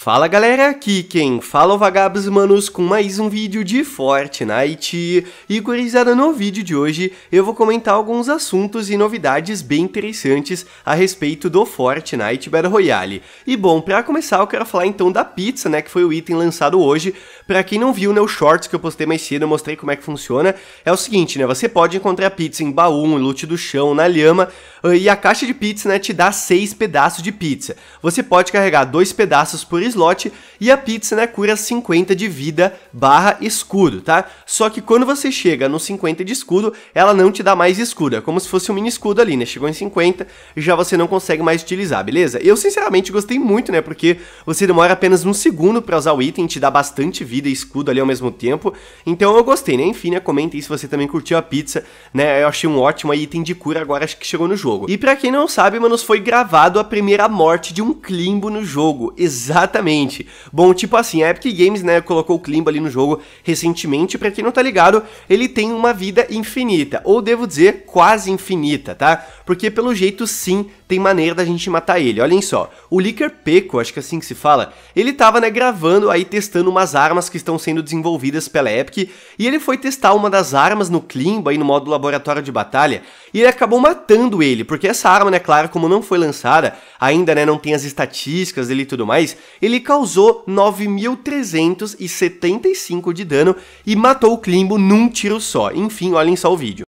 Fala galera, aqui quem fala é o Vagabos Manos com mais um vídeo de Fortnite e gurizada no vídeo de hoje eu vou comentar alguns assuntos e novidades bem interessantes a respeito do Fortnite Battle Royale. E bom, pra começar eu quero falar então da pizza, né, que foi o item lançado hoje. Pra quem não viu, né, shorts que eu postei mais cedo, eu mostrei como é que funciona. É o seguinte, né, você pode encontrar pizza em baú, em loot do chão, na lhama eh, e a caixa de pizza, né, te dá seis pedaços de pizza. Você pode carregar dois pedaços por slot e a pizza né, cura 50 de vida barra escudo, tá? Só que quando você chega no 50 de escudo, ela não te dá mais escudo, é como se fosse um mini escudo ali, né? Chegou em 50, já você não consegue mais utilizar, beleza? Eu sinceramente gostei muito, né? Porque você demora apenas um segundo para usar o item, te dá bastante vida e escudo ali ao mesmo tempo. Então eu gostei, né? Enfim, né? Comentem se você também curtiu a pizza, né? Eu achei um ótimo item de cura agora acho que chegou no jogo. E para quem não sabe, manos, foi gravado a primeira morte de um Climbo no jogo. Exatamente Exatamente. Bom, tipo assim, a Epic Games, né, colocou o Klimba ali no jogo recentemente, para quem não tá ligado, ele tem uma vida infinita, ou devo dizer, quase infinita, tá? Porque pelo jeito sim, tem maneira da gente matar ele. Olhem só, o Licker Peco, acho que é assim que se fala, ele tava, né, gravando aí, testando umas armas que estão sendo desenvolvidas pela Epic, e ele foi testar uma das armas no Klimba aí no modo laboratório de batalha, e ele acabou matando ele, porque essa arma, né, claro, como não foi lançada, ainda, né, não tem as estatísticas dele e tudo mais, ele causou 9.375 de dano e matou o Klimbo num tiro só. Enfim, olhem só o vídeo.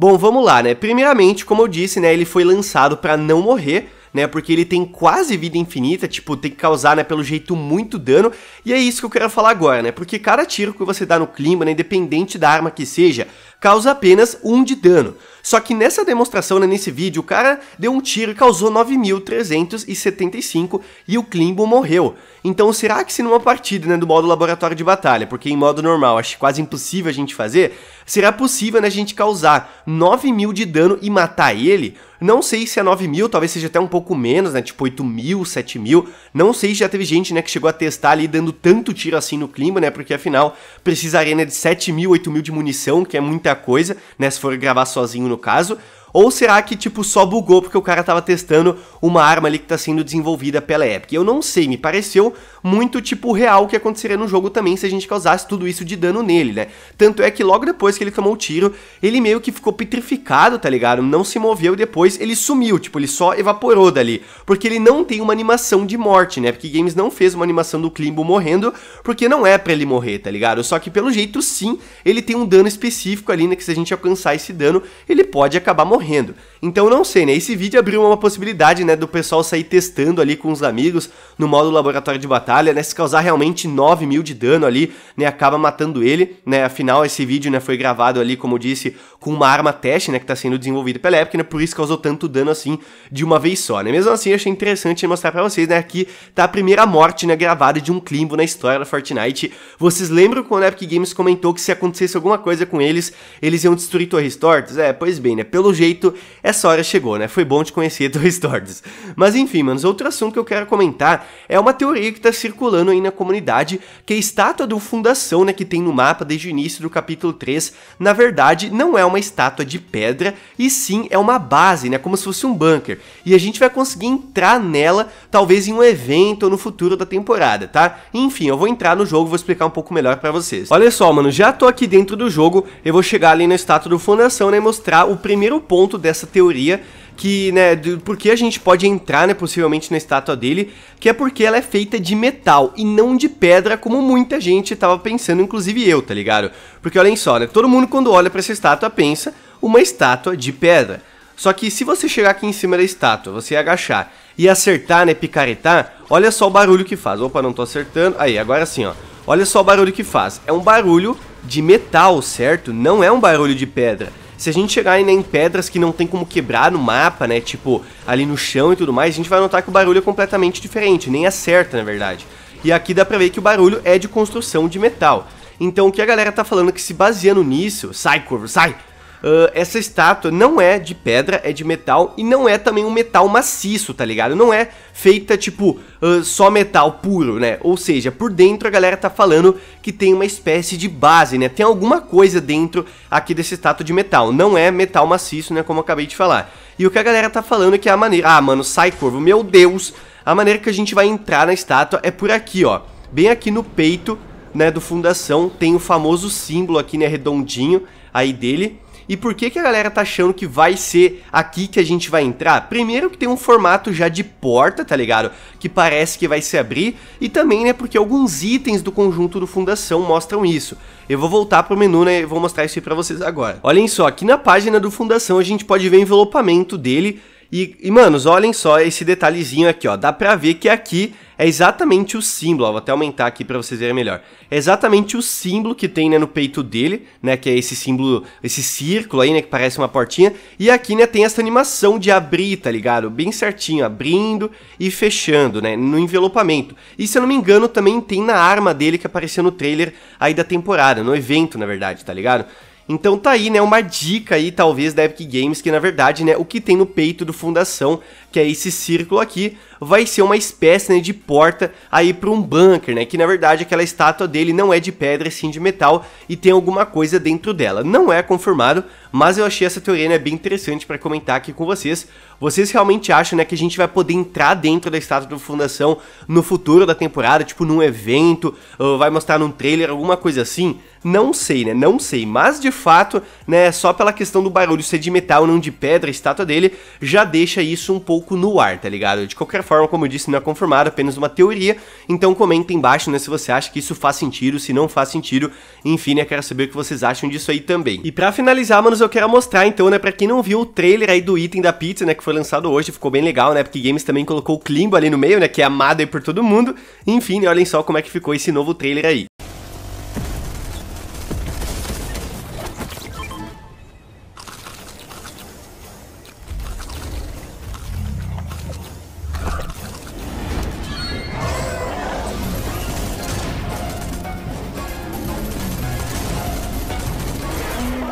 Bom, vamos lá, né? Primeiramente, como eu disse, né, ele foi lançado para não morrer, né? Porque ele tem quase vida infinita, tipo, tem que causar, né, pelo jeito muito dano. E é isso que eu quero falar agora, né? Porque cada tiro que você dá no clima, né, independente da arma que seja, causa apenas 1 de dano. Só que nessa demonstração, né, nesse vídeo, o cara deu um tiro e causou 9.375 e o Klimbo morreu. Então será que se numa partida né, do modo laboratório de batalha, porque em modo normal acho quase impossível a gente fazer, será possível né, a gente causar 9.000 de dano e matar ele? Não sei se é 9.000, talvez seja até um pouco menos, né? Tipo 8.000, 7.000. Não sei se já teve gente, né, que chegou a testar ali dando tanto tiro assim no Klimbo, né? Porque afinal precisaria né, de 7.000, 8.000 de munição, que é muita muita coisa, né? Se for gravar sozinho no caso, ou será que, tipo, só bugou porque o cara tava testando uma arma ali que tá sendo desenvolvida pela Epic? Eu não sei, me pareceu muito, tipo, real o que aconteceria no jogo também se a gente causasse tudo isso de dano nele, né? Tanto é que logo depois que ele tomou o tiro, ele meio que ficou petrificado, tá ligado? Não se moveu e depois ele sumiu, tipo, ele só evaporou dali. Porque ele não tem uma animação de morte, né? Porque Games não fez uma animação do Klimbo morrendo, porque não é para ele morrer, tá ligado? Só que pelo jeito, sim, ele tem um dano específico ali, né? Que se a gente alcançar esse dano, ele pode acabar morrendo morrendo. Então não sei, né? Esse vídeo abriu uma possibilidade, né, do pessoal sair testando ali com os amigos no modo laboratório de batalha, né? Se causar realmente 9 mil de dano ali, né, acaba matando ele, né? Afinal, esse vídeo, né, foi gravado ali, como disse, com uma arma teste, né, que tá sendo desenvolvida pela Epic, né? Por isso causou tanto dano assim de uma vez só, né? Mesmo assim, achei interessante mostrar para vocês, né? Aqui tá a primeira morte, né, gravada de um Climbo na história da Fortnite. Vocês lembram quando a Epic Games comentou que se acontecesse alguma coisa com eles, eles iam destruir Torres Tortas? É, pois bem, né? Pelo jeito jeito, essa hora chegou, né? Foi bom te conhecer, dois tordos. Mas enfim, manos, outro assunto que eu quero comentar é uma teoria que tá circulando aí na comunidade, que a estátua do Fundação, né, que tem no mapa desde o início do capítulo 3, na verdade, não é uma estátua de pedra, e sim é uma base, né, como se fosse um bunker. E a gente vai conseguir entrar nela, talvez em um evento ou no futuro da temporada, tá? Enfim, eu vou entrar no jogo e vou explicar um pouco melhor pra vocês. Olha só, mano, já tô aqui dentro do jogo, eu vou chegar ali na estátua do Fundação, né, e mostrar o primeiro ponto ponto dessa teoria que, né, do, porque a gente pode entrar, né, possivelmente na estátua dele, que é porque ela é feita de metal e não de pedra, como muita gente tava pensando, inclusive eu, tá ligado? Porque olhem só, né, todo mundo quando olha para essa estátua pensa uma estátua de pedra. Só que se você chegar aqui em cima da estátua, você agachar e acertar, né, picaretar, olha só o barulho que faz. Opa, não tô acertando. Aí, agora sim, ó. Olha só o barulho que faz. É um barulho de metal, certo? Não é um barulho de pedra. Se a gente chegar ainda né, em pedras que não tem como quebrar no mapa, né? Tipo, ali no chão e tudo mais, a gente vai notar que o barulho é completamente diferente, nem acerta, é na verdade. E aqui dá pra ver que o barulho é de construção de metal. Então o que a galera tá falando é que se baseando nisso, sai, corvo, sai! Uh, essa estátua não é de pedra, é de metal e não é também um metal maciço, tá ligado? Não é feita tipo uh, só metal puro, né? Ou seja, por dentro a galera tá falando que tem uma espécie de base, né? Tem alguma coisa dentro aqui dessa estátua de metal. Não é metal maciço, né? Como eu acabei de falar. E o que a galera tá falando é que a maneira. Ah, mano, sai corvo, meu Deus! A maneira que a gente vai entrar na estátua é por aqui, ó. Bem aqui no peito, né, do fundação, tem o famoso símbolo aqui, né, redondinho aí dele. E por que, que a galera tá achando que vai ser aqui que a gente vai entrar? Primeiro que tem um formato já de porta, tá ligado? Que parece que vai se abrir. E também, né, porque alguns itens do conjunto do Fundação mostram isso. Eu vou voltar pro menu, né, e vou mostrar isso aí pra vocês agora. Olhem só, aqui na página do Fundação a gente pode ver o envelopamento dele e, e, manos, olhem só esse detalhezinho aqui, ó. Dá pra ver que aqui é exatamente o símbolo, ó. Vou até aumentar aqui pra vocês verem melhor. É exatamente o símbolo que tem, né, no peito dele, né? Que é esse símbolo, esse círculo aí, né, que parece uma portinha. E aqui, né, tem essa animação de abrir, tá ligado? Bem certinho, abrindo e fechando, né, no envelopamento. E se eu não me engano, também tem na arma dele que apareceu no trailer aí da temporada, no evento, na verdade, tá ligado? Então tá aí, né, uma dica aí, talvez, da Epic Games, que na verdade, né, o que tem no peito do Fundação que é esse círculo aqui, vai ser uma espécie né, de porta aí para um bunker, né? Que na verdade aquela estátua dele não é de pedra, sim de metal e tem alguma coisa dentro dela. Não é confirmado, mas eu achei essa teoria né, bem interessante para comentar aqui com vocês. Vocês realmente acham né, que a gente vai poder entrar dentro da estátua do Fundação no futuro da temporada, tipo num evento, vai mostrar num trailer, alguma coisa assim? Não sei, né? Não sei, mas de fato, né, só pela questão do barulho ser de metal, não de pedra, a estátua dele já deixa isso um pouco pouco no ar, tá ligado? De qualquer forma, como eu disse, não é confirmado, apenas uma teoria. Então comenta embaixo, né, se você acha que isso faz sentido, se não faz sentido. Enfim, né, quero saber o que vocês acham disso aí também. E para finalizar, manos, eu quero mostrar então, né, para quem não viu o trailer aí do item da pizza, né, que foi lançado hoje, ficou bem legal, né? Porque Games também colocou o Klimbo ali no meio, né, que é amado aí por todo mundo. Enfim, né, olhem só como é que ficou esse novo trailer aí.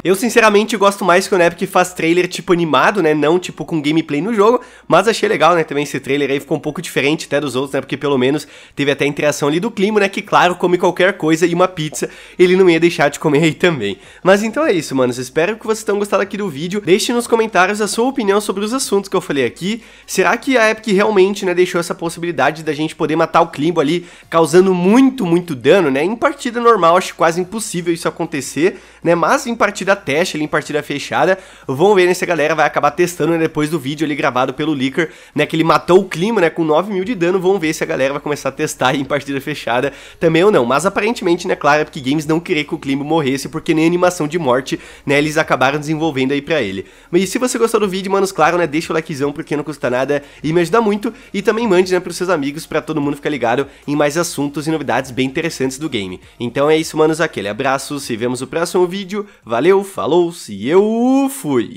Eu, sinceramente, gosto mais quando a é Epic faz trailer tipo animado, né? Não tipo com gameplay no jogo, mas achei legal, né? Também esse trailer aí ficou um pouco diferente até dos outros, né? Porque pelo menos teve até a interação ali do clima, né? Que, claro, come qualquer coisa e uma pizza, ele não ia deixar de comer aí também. Mas então é isso, manos. Espero que vocês tenham gostado aqui do vídeo. Deixe nos comentários a sua opinião sobre os assuntos que eu falei aqui. Será que a Epic realmente, né, deixou essa possibilidade da gente poder matar o Klimbo ali, causando muito, muito dano, né? Em partida normal, acho quase impossível isso acontecer, né? Mas em partida teste ali em partida fechada. Vamos ver né, se a galera vai acabar testando né, depois do vídeo ali gravado pelo Licker, né? Que ele matou o clima, né? Com 9 mil de dano. Vamos ver se a galera vai começar a testar em partida fechada também ou não. Mas aparentemente, né, claro, é porque Games não queria que o clima morresse, porque nem animação de morte, né? Eles acabaram desenvolvendo aí pra ele. E se você gostou do vídeo, manos, claro, né? Deixa o likezão porque não custa nada e me ajuda muito. E também mande, né, pros seus amigos pra todo mundo ficar ligado em mais assuntos e novidades bem interessantes do game. Então é isso, manos, aquele abraço, se vemos no próximo vídeo, valeu! eu, falou-se, eu fui!